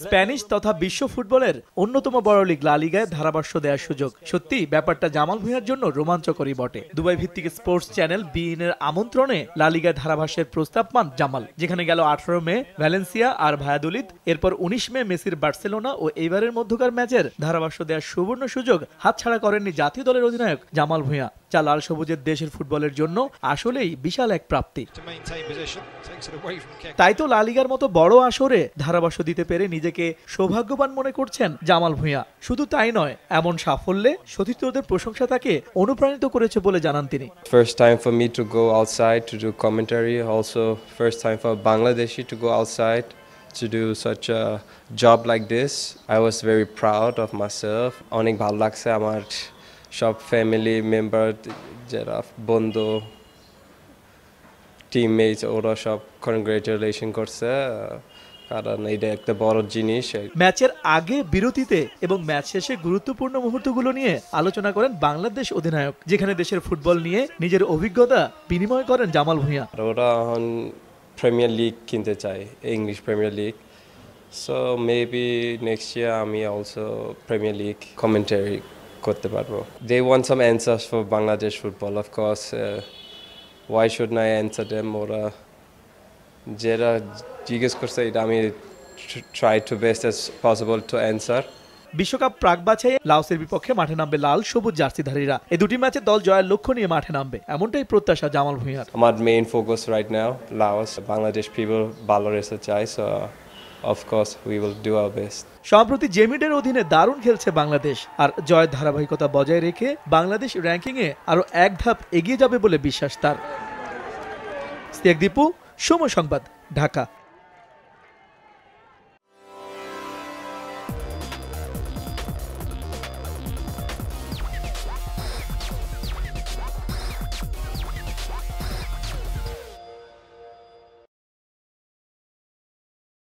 Spanish তথা বিশ্ব ফুটবলের অন্যতম বড় লীগ লা লিগায় ধারাভাষ্য দেওয়ার সুযোগ সত্যি ব্যাপারটা জামাল ভুঁইয়ার জন্য রোমাঞ্চকরই বটে দুবাই ভিত্তিক স্পোর্টস চ্যানেল বিএন এর আমন্ত্রণে লা লিগায় ধারাভাষ্যের প্রস্তাব পান জামাল যেখানে গেল আঠারো মে ভ্যালেন্সিয়া আর ভায়াদুলিত এরপর উনিশ মে মেসির বার্সেলোনা ও এইবারের মধ্যকার ম্যাচের ধারাভাষ্য দেওয়ার সুবর্ণ সুযোগ হাতছাড়া করেননি জাতীয় দলের অধিনায়ক জামাল ভূঁইয়া যা লাল সবুজের দেশের ফুটবলের জন্য আসলেই বিশাল এক প্রাপ্তি তাই তো লালিগার মতো বড় আসরে ধারাভাষ্য দিতে পেরে নিজেকে সৌভাগ্যবান মনে করছেন জামাল ভূঁয়া শুধু তাই নয় এমন সাফল্যে সতীর্থদের প্রশংসা তাকে অনুপ্রাণিত করেছে বলে জানান তিনি first time for me to go outside to do commentary also first time for Bangladeshi to go outside to do such a job like this. I was very proud of myself. অনেক ভালো লাগছে আমার সব ফ্যামিলি মেম্বার যারা বন্ধু teammates ওরা সব congratulation করছে কারণ এটা একটা বড় জিনিস ম্যাচের আগে বিরতিতে এবং ম্যাচ শেষে গুরুত্বপূর্ণ মুহূর্তগুলো নিয়ে আলোচনা করেন বাংলাদেশ অধিনায়ক যেখানে দেশের ফুটবল নিয়ে নিজের অভিজ্ঞতা বিনিময় করেন জামাল ভুঁইয়া ওরা এখন প্রিমিয়ার লিগ কিনতে চায় English premier league so maybe next year আমি অলসো প্রিমিয়ার লিগ কমেন্টারি করতে পারবো they want some answers for Bangladesh football of course why should I answer them ওরা যেটা জিজ্ঞেস করছে এটা আমি try to best as possible to answer বিশ্বকাপ প্রাক বাছাই লাওসের বিপক্ষে মাঠে নামবে লাল সবুজ জার্সিধারীরা এই দুটি ম্যাচে দল জয়ের লক্ষ্য নিয়ে মাঠে নামবে এমনটাই প্রত্যাশা জামাল ভুঁইয়ার আমার main focus right now Laos Bangladesh people ভালো রেসে চাই so of course we will do our best সম্প্রতি জেমিডের অধীনে দারুণ খেলছে বাংলাদেশ আর জয়ের ধারাবাহিকতা বজায় রেখে বাংলাদেশ র্যাঙ্কিংয়ে আরো এক ধাপ এগিয়ে যাবে বলে বিশ্বাস তার স্তেক দীপু সময় সংবাদ ঢাকা